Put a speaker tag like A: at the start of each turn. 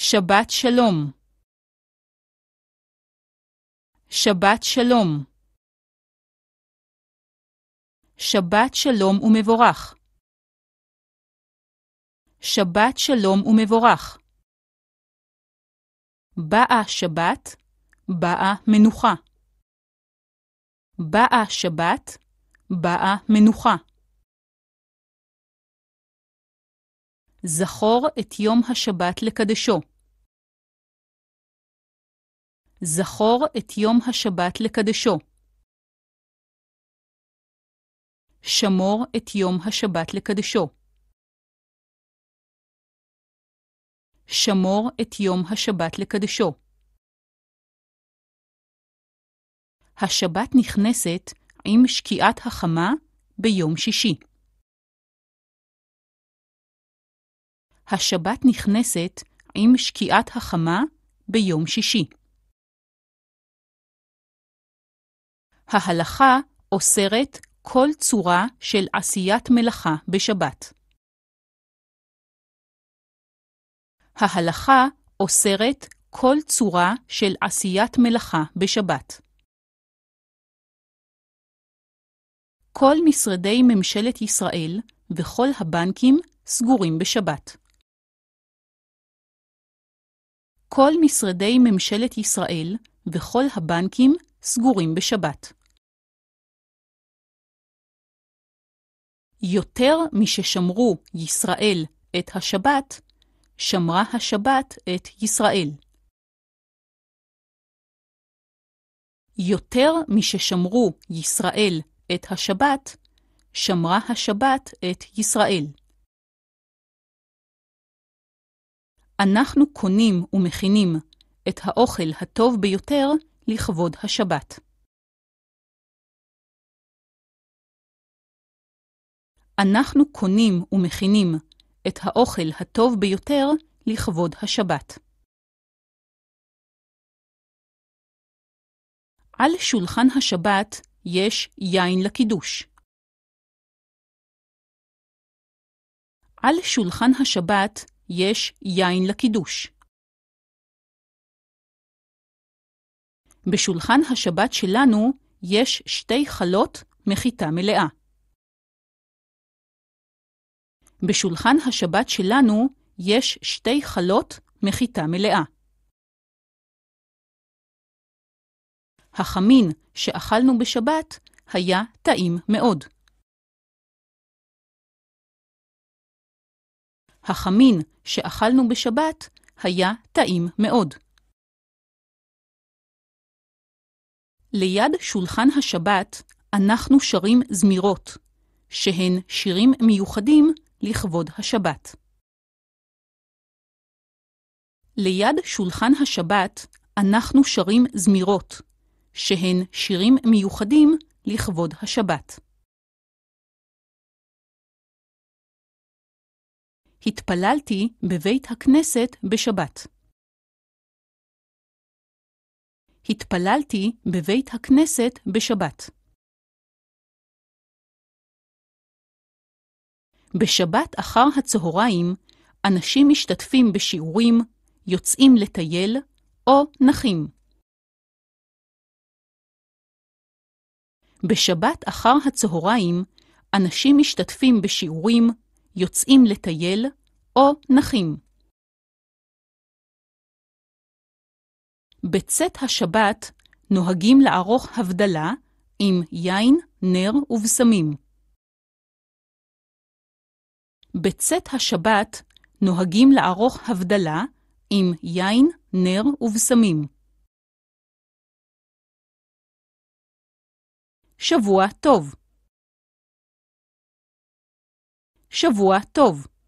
A: שבת שלום. שבת שלום. שבת שלום ומבורך. שבת שלום ומבורך. באה שבת, באה מנוחה. באה שבת, באה מנוחה. זכור את יום השבת לקדשו. זכור את יום השבת לקדשו. שמור את יום השבת לקדשו. שמור את יום השבת לקדשו. השבת נכנסת עם שקיעת החמה ביום שישי. השבת נכנסת עם שקיעת החמה ביום שישי. ההלכה אוסרת כל צורה של עשיית מלאכה בשבת. ההלכה אוסרת כל צורה של עשיית מלאכה בשבת. כל משרדי ממשלת ישראל וכל הבנקים סגורים בשבת. כל משרדי ממשלת ישראל וכל הבנקים סגורים בשבת. יותר מששמרו ישראל את השבת, שמרה השבת את ישראל. יותר מששמרו ישראל את השבת, שמרה השבת את ישראל. אנחנו קונים ומכינים את האוכל הטוב ביותר לכבוד השבת. אנחנו קונים ומכינים את האוכל הטוב ביותר לכבוד השבת. על שולחן השבת יש יין לקידוש. על שולחן השבת יש יין לקידוש. בשולחן השבת שלנו יש שתי חלות מחיטה מלאה. בשולחן השבת שלנו יש שתי חלות מחיטה מלאה. החמין שאכלנו בשבת היה טעים מאוד. החמין שאכלנו בשבת היה טעים מאוד. ליד שולחן השבת אנחנו שרים זמירות, שהן שירים מיוחדים לכבוד השבת. ליד שולחן השבת אנחנו שרים זמירות, שהן שירים מיוחדים לכבוד השבת. התפללתי בבית הכנסת בשבת. התפללתי בבית הכנסת בשבת. בשבת אחר הצהריים אנשים משתתפים בשיעורים, יוצאים לטייל או נחים. בשבת אחר הצהריים אנשים משתתפים בשיעורים, יוצאים לטייל או נחים. בצאת השבת נוהגים לערוך הבדלה עם יין, נר ובשמים. בצאת השבת נוהגים לערוך הבדלה עם יין, נר ובשמים. שבוע טוב. שבוע טוב.